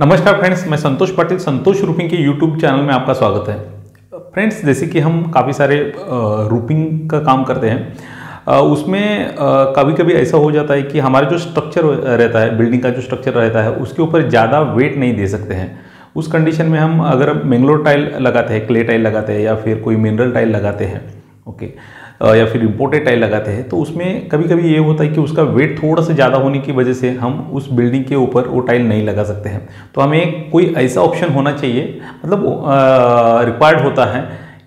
नमस्कार फ्रेंड्स मैं संतोष पाटिल संतोष रूपिंग के यूट्यूब चैनल में आपका स्वागत है फ्रेंड्स जैसे कि हम काफ़ी सारे रूपिंग का काम करते हैं उसमें कभी कभी ऐसा हो जाता है कि हमारा जो स्ट्रक्चर रहता है बिल्डिंग का जो स्ट्रक्चर रहता है उसके ऊपर ज़्यादा वेट नहीं दे सकते हैं उस कंडीशन में हम अगर मैंगलोर टाइल लगाते हैं क्ले टाइल लगाते हैं या फिर कोई मिनरल टाइल लगाते हैं ओके okay. या फिर इम्पोर्टेड टाइल लगाते हैं तो उसमें कभी कभी ये होता है कि उसका वेट थोड़ा सा ज़्यादा होने की वजह से हम उस बिल्डिंग के ऊपर वो टाइल नहीं लगा सकते हैं तो हमें कोई ऐसा ऑप्शन होना चाहिए मतलब रिक्वायर्ड होता है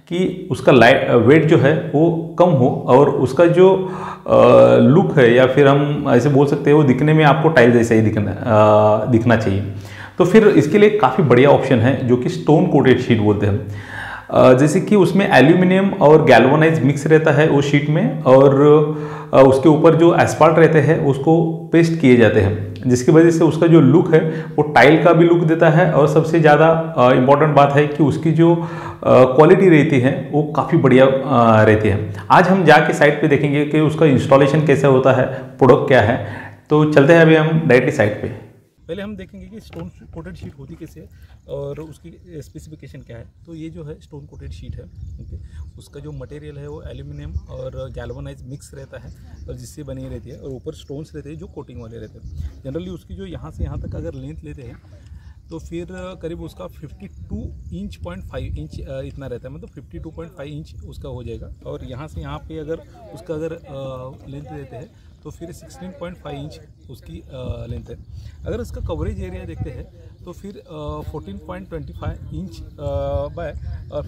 कि उसका लाइट वेट जो है वो कम हो और उसका जो आ, लुक है या फिर हम ऐसे बोल सकते हैं वो दिखने में आपको टाइल जैसा ही दिखना आ, दिखना चाहिए तो फिर इसके लिए काफ़ी बढ़िया ऑप्शन है जो कि स्टोन कोटेड शीट बोलते हैं जैसे कि उसमें एल्यूमिनियम और गैलवनाइज मिक्स रहता है उस शीट में और उसके ऊपर जो एस्पाल्ट रहते हैं उसको पेस्ट किए जाते हैं जिसकी वजह से उसका जो लुक है वो टाइल का भी लुक देता है और सबसे ज़्यादा इम्पॉर्टेंट बात है कि उसकी जो क्वालिटी रहती है वो काफ़ी बढ़िया रहती है आज हम जाके साइट पे देखेंगे कि उसका इंस्टॉलेशन कैसे होता है प्रोडक्ट क्या है तो चलते हैं अभी हम डायरेक्टली साइट पर पहले हम देखेंगे कि स्टोन कोटेड शीट होती कैसे है और उसकी स्पेसिफिकेशन क्या है तो ये जो है स्टोन कोटेड शीट है ओके उसका जो मटेरियल है वो एल्यूमिनियम और गैल्वनाइज मिक्स रहता है और जिससे बनी रहती है और ऊपर स्टोन्स रहते हैं जो कोटिंग वाले रहते हैं जनरली उसकी जो यहाँ से यहाँ तक अगर लेंथ लेते हैं तो फिर करीब उसका 52 इंच पॉइंट फाइव इंच इतना रहता है मतलब 52.5 इंच उसका हो जाएगा और यहाँ से यहाँ पे अगर उसका अगर लेंथ लेते हैं तो फिर 16.5 इंच उसकी लेंथ है अगर इसका कवरेज एरिया देखते हैं तो फिर 14.25 इंच बाय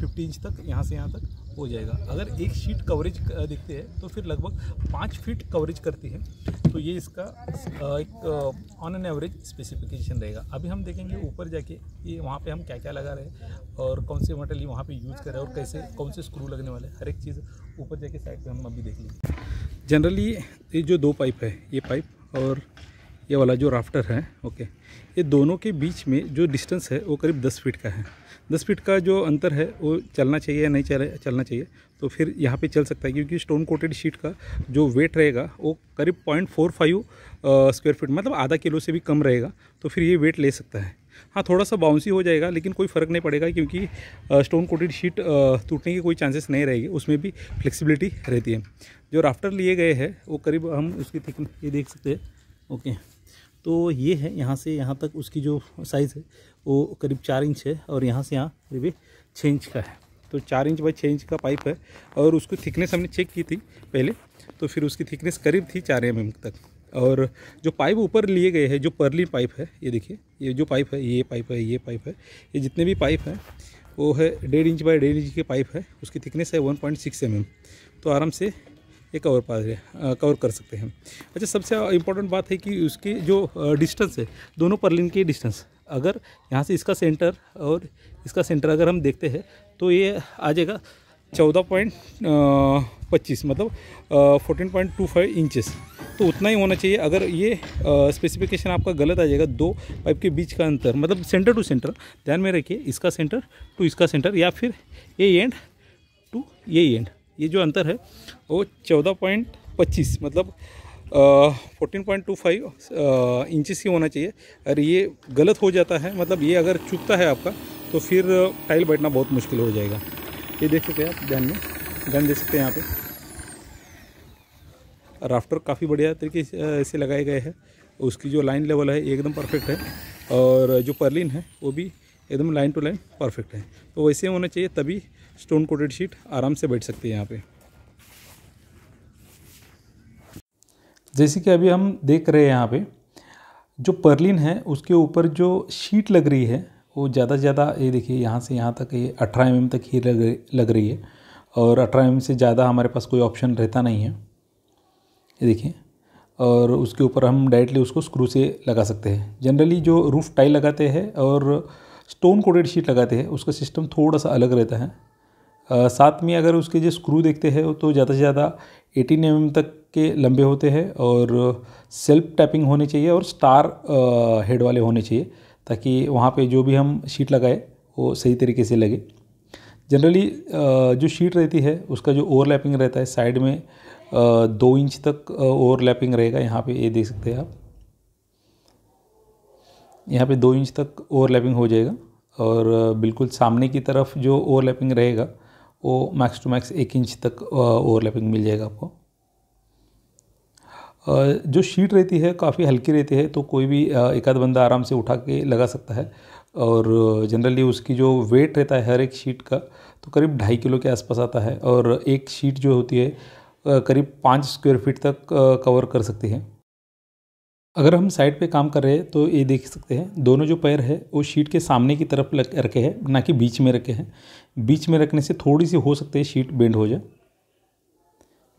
50 इंच तक यहाँ से यहाँ तक हो जाएगा अगर एक शीट कवरेज देखते हैं तो फिर लगभग पाँच फीट कवरेज करती है तो ये इसका एक ऑन एन एवरेज स्पेसिफिकेशन रहेगा अभी हम देखेंगे ऊपर जाके ये वहाँ पे हम क्या क्या लगा रहे हैं और कौन से मटेरियल वहाँ पे यूज़ कर रहे हैं और कैसे कौन से स्क्रू लगने वाले हर एक चीज़ ऊपर जाके साइड पे हम अभी देख लेंगे जनरली ये जो दो पाइप है ये पाइप और ये वाला जो राफ्टर है ओके ये दोनों के बीच में जो डिस्टेंस है वो करीब दस फीट का है दस फीट का जो अंतर है वो चलना चाहिए या नहीं चले चलना चाहिए तो फिर यहाँ पे चल सकता है क्योंकि स्टोन कोटेड शीट का जो वेट रहेगा वो करीब point four five square feet मतलब आधा किलो से भी कम रहेगा तो फिर ये वेट ले सकता है हाँ थोड़ा सा बाउंसी हो जाएगा लेकिन कोई फ़र्क नहीं पड़ेगा क्योंकि स्टोन कोटेड शीट टूटने की कोई चांसेस नहीं रहेगी उसमें भी फ्लेक्सिबिलिटी रहती है जो राफ्टर लिए गए हैं वो करीब हम उसकी थिक ये देख सकते हैं ओके तो ये है यहाँ से यहाँ तक उसकी जो साइज़ है वो करीब चार इंच है और यहाँ से यहाँ करीब छः इंच का है तो चार इंच बाई छः इंच का पाइप है और उसकी थिकनेस हमने चेक की थी पहले तो फिर उसकी थिकनेस करीब थी चार एम mm तक और जो पाइप ऊपर लिए गए हैं जो पर्ली पाइप है ये देखिए ये जो पाइप है ये पाइप है ये पाइप है ये जितने भी पाइप हैं वो है डेढ़ इंच बाई डेढ़ इंच के पाइप है उसकी थिकनेस है one point six M M तो आराम से ये कवर पा रहे कवर कर सकते हैं अच्छा सबसे इम्पोर्टेंट बात है कि उसकी जो डिस्टेंस है दोनों पर्लिन की डिस्टेंस अगर यहाँ से इसका सेंटर और इसका सेंटर अगर हम देखते हैं तो ये आ जाएगा चौदह पॉइंट पच्चीस मतलब fourteen point two five inches तो उतना ही होना चाहिए अगर ये स्पेसिफिकेशन आपका गलत आ जाएगा दो पाइप के बीच का अंतर मतलब सेंटर टू सेंटर ध्यान में रखिए इसका सेंटर टू इसका सेंटर या फिर a end to a end ये जो अंतर है वो चौदह पॉइंट पच्चीस मतलब fourteen point two five inches ही होना चाहिए अगर ये गलत हो जाता है मतलब ये अगर चुकता है आपका तो फिर टाइल बैठना बहुत मुश्किल हो जाएगा ये देख सकते हैं आप ध्यान में गन देख सकते हैं यहाँ पे राफ्टर काफ़ी बढ़िया तरीके से लगाए गए हैं उसकी जो लाइन लेवल है एकदम परफेक्ट है और जो परलिन है वो भी एकदम लाइन टू लाइन परफेक्ट है तो वैसे होना चाहिए तभी स्टोन कोटेड शीट आराम से बैठ सकती है यहाँ पे जैसे कि अभी हम देख रहे हैं यहाँ पे जो पर्लिन है उसके ऊपर जो शीट लग रही है वो ज़्यादा से ज़्यादा ये देखिए यहाँ से यहाँ तक ये अठारह एम तक ही लग लग रही है और अठारह एम से ज़्यादा हमारे पास कोई ऑप्शन रहता नहीं है ये देखिए और उसके ऊपर हम डायरेक्टली उसको स्क्रू से लगा सकते हैं जनरली जो रूफ़ टाइल लगाते हैं और स्टोन कोटेड शीट लगाते हैं उसका सिस्टम थोड़ा सा अलग रहता है आ, साथ में अगर उसके जो स्क्रू देखते हैं तो ज़्यादा से ज़्यादा एटीन एम तक के लंबे होते हैं और सेल्फ टैपिंग होने चाहिए और स्टार हेड वाले होने चाहिए ताकि वहाँ पे जो भी हम शीट लगाए वो सही तरीके से लगे जनरली जो शीट रहती है उसका जो ओवरलैपिंग रहता है साइड में दो इंच तक ओवरलैपिंग रहेगा यहाँ पे ये देख सकते हैं आप यहाँ पे दो इंच तक ओवरलैपिंग हो जाएगा और बिल्कुल सामने की तरफ जो ओवरलैपिंग रहेगा वो मैक्स टू मैक्स एक इंच तक ओवरलैपिंग मिल जाएगा आपको जो शीट रहती है काफ़ी हल्की रहती है तो कोई भी एक आध बंदा आराम से उठा के लगा सकता है और जनरली उसकी जो वेट रहता है हर एक शीट का तो करीब ढाई किलो के आसपास आता है और एक शीट जो होती है करीब पाँच स्क्वायर फीट तक कवर कर सकती है अगर हम साइड पे काम कर रहे हैं तो ये देख सकते हैं दोनों जो पैर है वो शीट के सामने की तरफ रखे हैं ना कि बीच में रखे हैं बीच में रखने से थोड़ी सी हो सकती है शीट बेंड हो जाए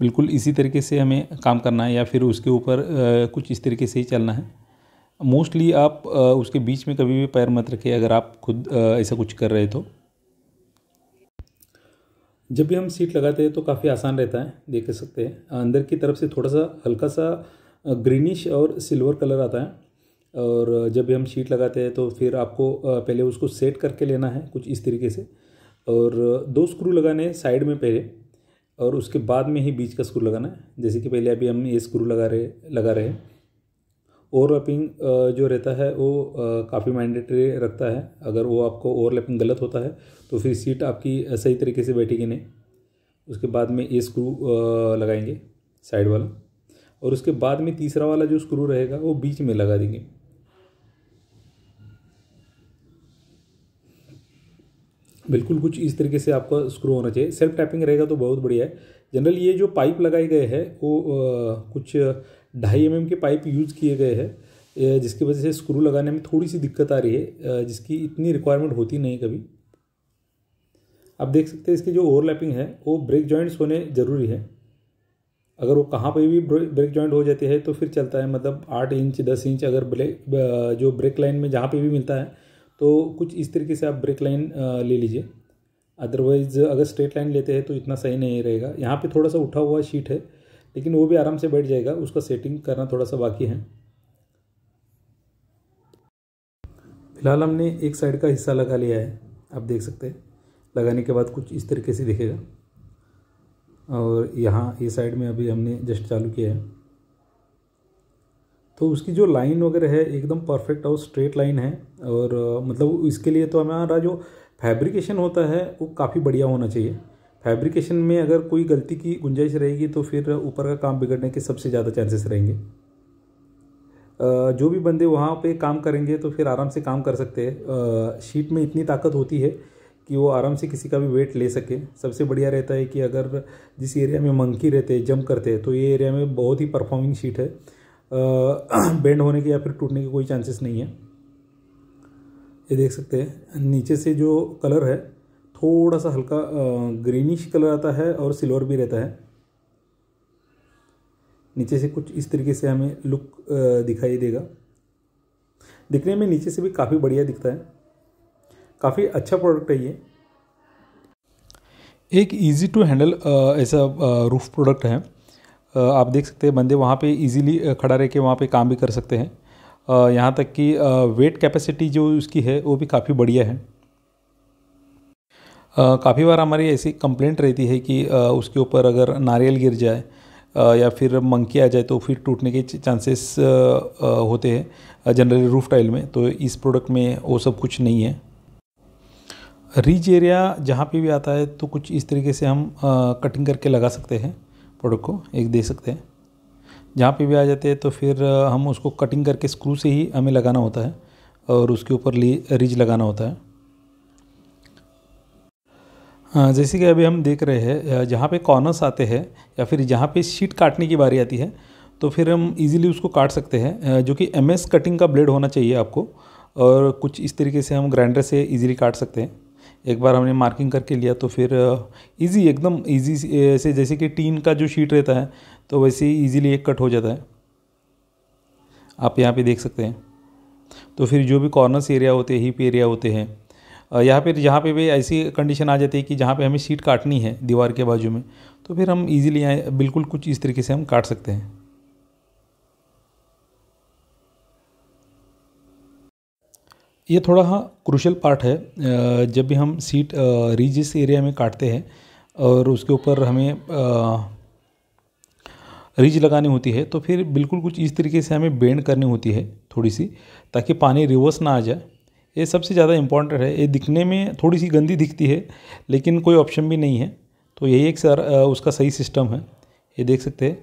बिल्कुल इसी तरीके से हमें काम करना है या फिर उसके ऊपर कुछ इस तरीके से ही चलना है मोस्टली आप उसके बीच में कभी भी पैर मत रखें अगर आप खुद ऐसा कुछ कर रहे तो जब भी हम सीट लगाते हैं तो काफ़ी आसान रहता है देख सकते हैं अंदर की तरफ से थोड़ा सा हल्का सा ग्रीनिश और सिल्वर कलर आता है और जब भी हम सीट लगाते हैं तो फिर आपको पहले उसको सेट करके लेना है कुछ इस तरीके से और दो स्क्रू लगाने साइड में पहले और उसके बाद में ही बीच का स्क्रू लगाना है जैसे कि पहले अभी हम ये स्क्रू लगा रहे लगा रहे हैं ओवरलैपिंग जो रहता है वो काफ़ी मैंडेटरी रखता है अगर वो आपको ओवरलैपिंग गलत होता है तो फिर सीट आपकी सही तरीके से बैठेगी नहीं उसके बाद में ये स्क्रू लगाएंगे साइड वाला और उसके बाद में तीसरा वाला जो स्क्रू रहेगा वो बीच में लगा देंगे बिल्कुल कुछ इस तरीके से आपका स्क्रू होना चाहिए सेल्फ टैपिंग रहेगा तो बहुत बढ़िया है जनरल ये जो पाइप लगाए गए हैं वो आ, कुछ ढाई एम के पाइप यूज़ किए गए हैं जिसकी वजह से स्क्रू लगाने में थोड़ी सी दिक्कत आ रही है जिसकी इतनी रिक्वायरमेंट होती नहीं कभी आप देख सकते हैं इसकी जो ओवरलैपिंग है वो ब्रेक जॉइंट्स होने ज़रूरी है अगर वो कहाँ पर भी ब्रेक जॉइंट हो जाते हैं तो फिर चलता है मतलब आठ इंच दस इंच अगर ब्रेक जो ब्रेक लाइन में जहाँ पे भी मिलता है तो कुछ इस तरीके से आप ब्रेक लाइन ले लीजिए अदरवाइज़ अगर स्ट्रेट लाइन लेते हैं तो इतना सही नहीं रहेगा यहाँ पे थोड़ा सा उठा हुआ शीट है लेकिन वो भी आराम से बैठ जाएगा उसका सेटिंग करना थोड़ा सा बाकी है फिलहाल हमने एक साइड का हिस्सा लगा लिया है आप देख सकते हैं लगाने के बाद कुछ इस तरीके से दिखेगा और यहाँ ये यह साइड में अभी हमने जस्ट चालू किया है तो उसकी जो लाइन वगैरह है एकदम परफेक्ट और स्ट्रेट लाइन है और मतलब इसके लिए तो हमारा जो फैब्रिकेशन होता है वो काफ़ी बढ़िया होना चाहिए फैब्रिकेशन में अगर कोई गलती की गुंजाइश रहेगी तो फिर ऊपर का काम बिगड़ने के सबसे ज़्यादा चांसेस रहेंगे जो भी बंदे वहाँ पे काम करेंगे तो फिर आराम से काम कर सकते हैं शीट में इतनी ताकत होती है कि वो आराम से किसी का भी वेट ले सके सबसे बढ़िया रहता है कि अगर जिस एरिया में मंकी रहते हैं जंप करते हैं तो ये एरिया में बहुत ही परफॉर्मिंग शीट है बेंड होने के या फिर टूटने के कोई चांसेस नहीं है ये देख सकते हैं नीचे से जो कलर है थोड़ा सा हल्का ग्रीनिश कलर आता है और सिल्वर भी रहता है नीचे से कुछ इस तरीके से हमें लुक दिखाई देगा दिखने में नीचे से भी काफ़ी बढ़िया दिखता है काफ़ी अच्छा प्रोडक्ट है ये एक इजी टू हैंडल ऐसा रूफ प्रोडक्ट है आप देख सकते हैं बंदे वहाँ पे इजीली खड़ा रह के वहाँ पे काम भी कर सकते हैं यहाँ तक कि वेट कैपेसिटी जो उसकी है वो भी काफ़ी बढ़िया है काफ़ी बार हमारी ऐसी कंप्लेंट रहती है कि उसके ऊपर अगर नारियल गिर जाए या फिर मंकी आ जाए तो फिर टूटने के चांसेस होते हैं जनरली रूफ टाइल में तो इस प्रोडक्ट में वो सब कुछ नहीं है रिज एरिया जहाँ पे भी आता है तो कुछ इस तरीके से हम कटिंग करके लगा सकते हैं प्रोडक्ट को एक दे सकते हैं जहाँ पे भी आ जाते हैं तो फिर हम उसको कटिंग करके स्क्रू से ही हमें लगाना होता है और उसके ऊपर रिज लगाना होता है जैसे कि अभी हम देख रहे हैं जहाँ पे कॉर्नर्स आते हैं या फिर जहाँ पे शीट काटने की बारी आती है तो फिर हम इजीली उसको काट सकते हैं जो कि एमएस कटिंग का ब्लेड होना चाहिए आपको और कुछ इस तरीके से हम ग्राइंडर से इजीली काट सकते हैं एक बार हमने मार्किंग करके लिया तो फिर इजी एकदम इजी से जैसे कि टीन का जो शीट रहता है तो वैसे ही ईजीली एक कट हो जाता है आप यहाँ पे देख सकते हैं तो फिर जो भी कॉर्नर्स एरिया होते हैं हीप एरिया होते हैं यहाँ पर जहाँ पे भी ऐसी कंडीशन आ जाती है कि जहाँ पे हमें सीट काटनी है दीवार के बाजू में तो फिर हम ईजिली बिल्कुल कुछ इस तरीके से हम काट सकते हैं ये थोड़ा हाँ क्रूशल पार्ट है जब भी हम सीट रीज इस एरिया में काटते हैं और उसके ऊपर हमें रिज लगानी होती है तो फिर बिल्कुल कुछ इस तरीके से हमें बेंड करनी होती है थोड़ी सी ताकि पानी रिवर्स ना आ जाए ये सबसे ज़्यादा इम्पॉर्टेंट है ये दिखने में थोड़ी सी गंदी दिखती है लेकिन कोई ऑप्शन भी नहीं है तो यही एक सर उसका सही सिस्टम है ये देख सकते हैं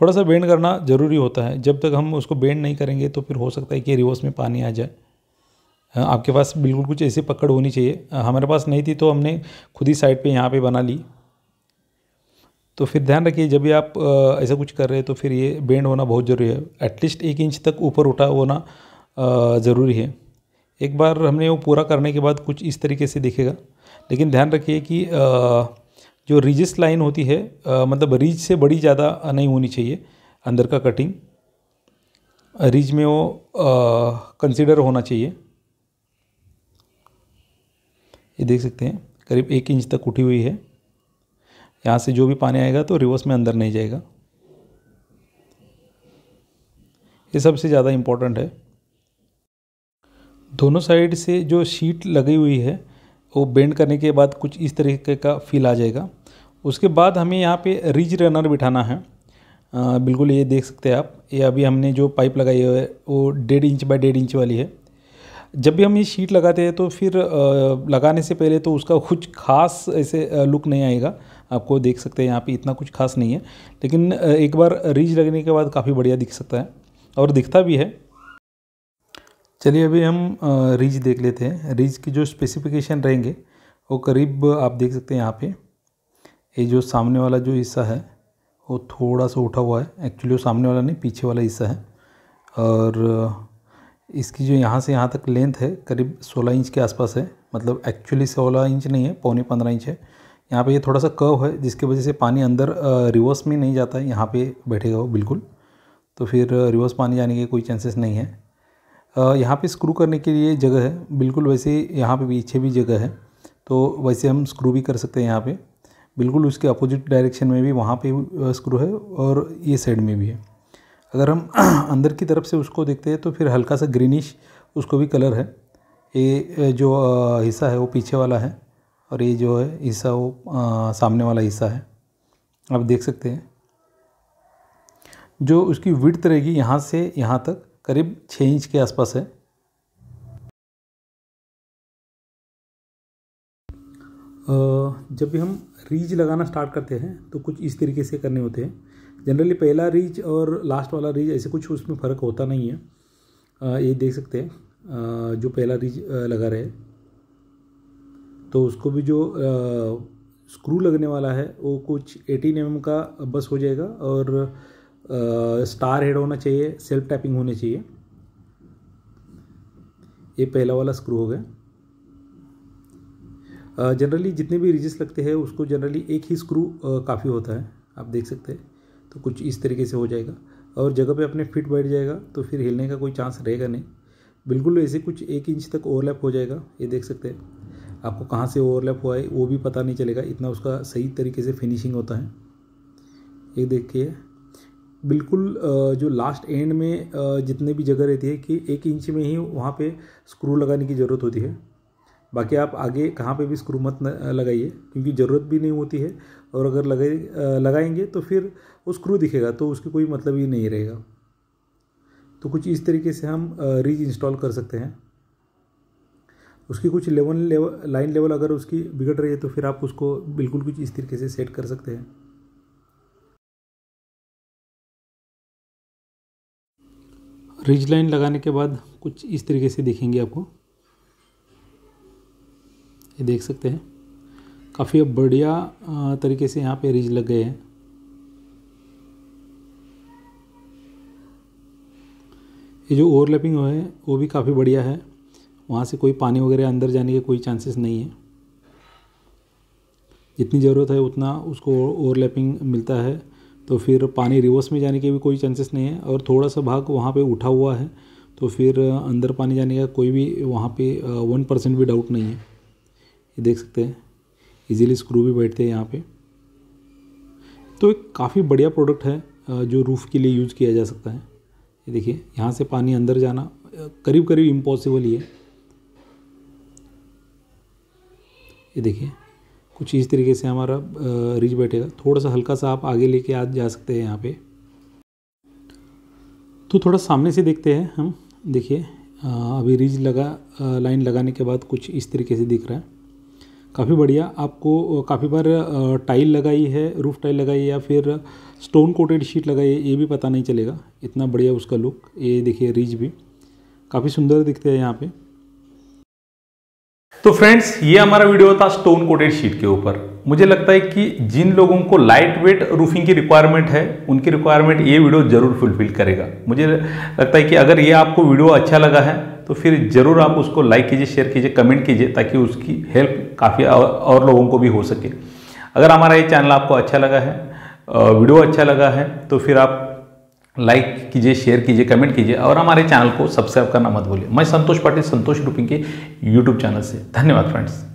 थोड़ा सा बेंड करना ज़रूरी होता है जब तक हम उसको बेंड नहीं करेंगे तो फिर हो सकता है कि रिवर्स में पानी आ जाए हाँ, आपके पास बिल्कुल कुछ ऐसी पकड़ होनी चाहिए हाँ, हमारे पास नहीं थी तो हमने खुद ही साइड पे यहाँ पे बना ली तो फिर ध्यान रखिए जब भी आप ऐसा कुछ कर रहे हैं तो फिर ये बेंड होना बहुत ज़रूरी है एटलीस्ट एक इंच तक ऊपर उठा होना ज़रूरी है एक बार हमने वो पूरा करने के बाद कुछ इस तरीके से दिखेगा लेकिन ध्यान रखिए कि जो रिजिस लाइन होती है मतलब रिज से बड़ी ज़्यादा नहीं होनी चाहिए अंदर का कटिंग रिज में वो कंसिडर होना चाहिए ये देख सकते हैं करीब एक इंच तक उठी हुई है यहाँ से जो भी पानी आएगा तो रिवर्स में अंदर नहीं जाएगा ये सबसे ज़्यादा इम्पोर्टेंट है दोनों साइड से जो शीट लगी हुई है वो बेंड करने के बाद कुछ इस तरीके का फील आ जाएगा उसके बाद हमें यहाँ पे रिज रनर बिठाना है आ, बिल्कुल ये देख सकते हैं आप ये अभी हमने जो पाइप लगाई है वो डेढ़ इंच बाय डेढ़ इंच वाली है जब भी हम ये शीट लगाते हैं तो फिर लगाने से पहले तो उसका कुछ खास ऐसे लुक नहीं आएगा आपको देख सकते हैं यहाँ पे इतना कुछ खास नहीं है लेकिन एक बार रीज लगने के बाद काफ़ी बढ़िया दिख सकता है और दिखता भी है चलिए अभी हम रीज देख लेते हैं रीज की जो स्पेसिफिकेशन रहेंगे वो करीब आप देख सकते हैं यहाँ पर ये जो सामने वाला जो हिस्सा है वो थोड़ा सा उठा हुआ है एक्चुअली वो सामने वाला नहीं पीछे वाला हिस्सा है और इसकी जो यहाँ से यहाँ तक लेंथ है करीब 16 इंच के आसपास है मतलब एक्चुअली 16 इंच नहीं है पौने 15 इंच है यहाँ पे ये यह थोड़ा सा कर्व है जिसकी वजह से पानी अंदर रिवर्स में नहीं जाता है यहाँ पे बैठेगा वो बिल्कुल तो फिर रिवर्स पानी जाने के कोई चांसेस नहीं है यहाँ पे स्क्रू करने के लिए जगह है बिल्कुल वैसे यहाँ पर पीछे भी जगह है तो वैसे हम स्क्रू भी कर सकते हैं यहाँ पर बिल्कुल उसके अपोजिट डायरेक्शन में भी वहाँ पर स्क्रू है और ये साइड में भी है अगर हम अंदर की तरफ से उसको देखते हैं तो फिर हल्का सा ग्रीनिश उसको भी कलर है ये जो हिस्सा है वो पीछे वाला है और ये जो है हिस्सा वो सामने वाला हिस्सा है आप देख सकते हैं जो उसकी विड्थ रहेगी यहाँ से यहाँ तक करीब छः इंच के आसपास है जब भी हम रीज लगाना स्टार्ट करते हैं तो कुछ इस तरीके से करने होते हैं जनरली पहला रिज और लास्ट वाला रिज ऐसे कुछ उसमें फ़र्क होता नहीं है ये देख सकते हैं जो पहला रिज लगा रहे तो उसको भी जो स्क्रू लगने वाला है वो कुछ एटीन एम का बस हो जाएगा और स्टार हेड होना चाहिए सेल्फ टैपिंग होनी चाहिए ये पहला वाला स्क्रू हो गया जनरली जितने भी रिजिस लगते हैं उसको जनरली एक ही स्क्रू काफ़ी होता है आप देख सकते हैं तो कुछ इस तरीके से हो जाएगा और जगह पे अपने फिट बैठ जाएगा तो फिर हिलने का कोई चांस रहेगा नहीं बिल्कुल ऐसे कुछ एक इंच तक ओवरलैप हो जाएगा ये देख सकते हैं आपको कहाँ से ओवरलैप हुआ है वो भी पता नहीं चलेगा इतना उसका सही तरीके से फिनिशिंग होता है ये देखिए बिल्कुल जो लास्ट एंड में जितने भी जगह रहती है कि एक इंच में ही वहाँ पे स्क्रू लगाने की ज़रूरत होती है बाकी आप आगे कहाँ पे भी स्क्रू मत लगाइए क्योंकि ज़रूरत भी नहीं होती है और अगर लगाए लगाएंगे तो फिर वो स्क्रू दिखेगा तो उसकी कोई मतलब ही नहीं रहेगा तो कुछ इस तरीके से हम रीज इंस्टॉल कर सकते हैं उसकी कुछ लेवल लेवल लाइन लेवल अगर उसकी बिगड़ रही है तो फिर आप उसको बिल्कुल कुछ इस तरीके से सेट कर सकते हैं रिज लाइन लगाने के बाद कुछ इस तरीके से देखेंगे आपको ये देख सकते हैं काफ़ी अब बढ़िया तरीके से यहाँ पे रिज लग गए हैं ये जो ओवरलैपिंग है वो भी काफ़ी बढ़िया है वहाँ से कोई पानी वगैरह अंदर जाने के कोई चांसेस नहीं है जितनी ज़रूरत है उतना उसको ओवरलैपिंग मिलता है तो फिर पानी रिवर्स में जाने के भी कोई चांसेस नहीं है और थोड़ा सा भाग वहाँ पे उठा हुआ है तो फिर अंदर पानी जाने का कोई भी वहाँ पे वन परसेंट भी डाउट नहीं है ये देख सकते हैं इजीली स्क्रू भी बैठते हैं यहाँ पे तो एक काफ़ी बढ़िया प्रोडक्ट है जो रूफ़ के लिए यूज़ किया जा सकता है ये देखिए यहाँ से पानी अंदर जाना करीब करीब इम्पॉसिबल ही है ये देखिए कुछ इस तरीके से हमारा रिज बैठेगा थोड़ा सा हल्का सा आप आगे लेके आ जा सकते हैं यहाँ पे तो थोड़ा सामने से देखते हैं हम देखिए अभी रिज लगा लाइन लगाने के बाद कुछ इस तरीके से दिख रहा है काफ़ी बढ़िया आपको काफ़ी बार टाइल लगाई है रूफ टाइल लगाई या फिर स्टोन कोटेड शीट लगाई है ये भी पता नहीं चलेगा इतना बढ़िया उसका लुक ये देखिए रिज भी काफ़ी सुंदर दिखते हैं यहाँ पे तो फ्रेंड्स ये हमारा वीडियो था स्टोन कोटेड शीट के ऊपर मुझे लगता है कि जिन लोगों को लाइट वेट रूफिंग की रिक्वायरमेंट है उनकी रिक्वायरमेंट ये वीडियो जरूर फुलफिल करेगा मुझे लगता है कि अगर ये आपको वीडियो अच्छा लगा है तो फिर ज़रूर आप उसको लाइक कीजिए शेयर कीजिए कमेंट कीजिए ताकि उसकी हेल्प काफ़ी और लोगों को भी हो सके अगर हमारा ये चैनल आपको अच्छा लगा है वीडियो अच्छा लगा है तो फिर आप लाइक कीजिए शेयर कीजिए कमेंट कीजिए और हमारे चैनल को सब्सक्राइब करना मत भूलिए मैं संतोष पाटिल संतोष रूपिंग के यूट्यूब चैनल से धन्यवाद फ्रेंड्स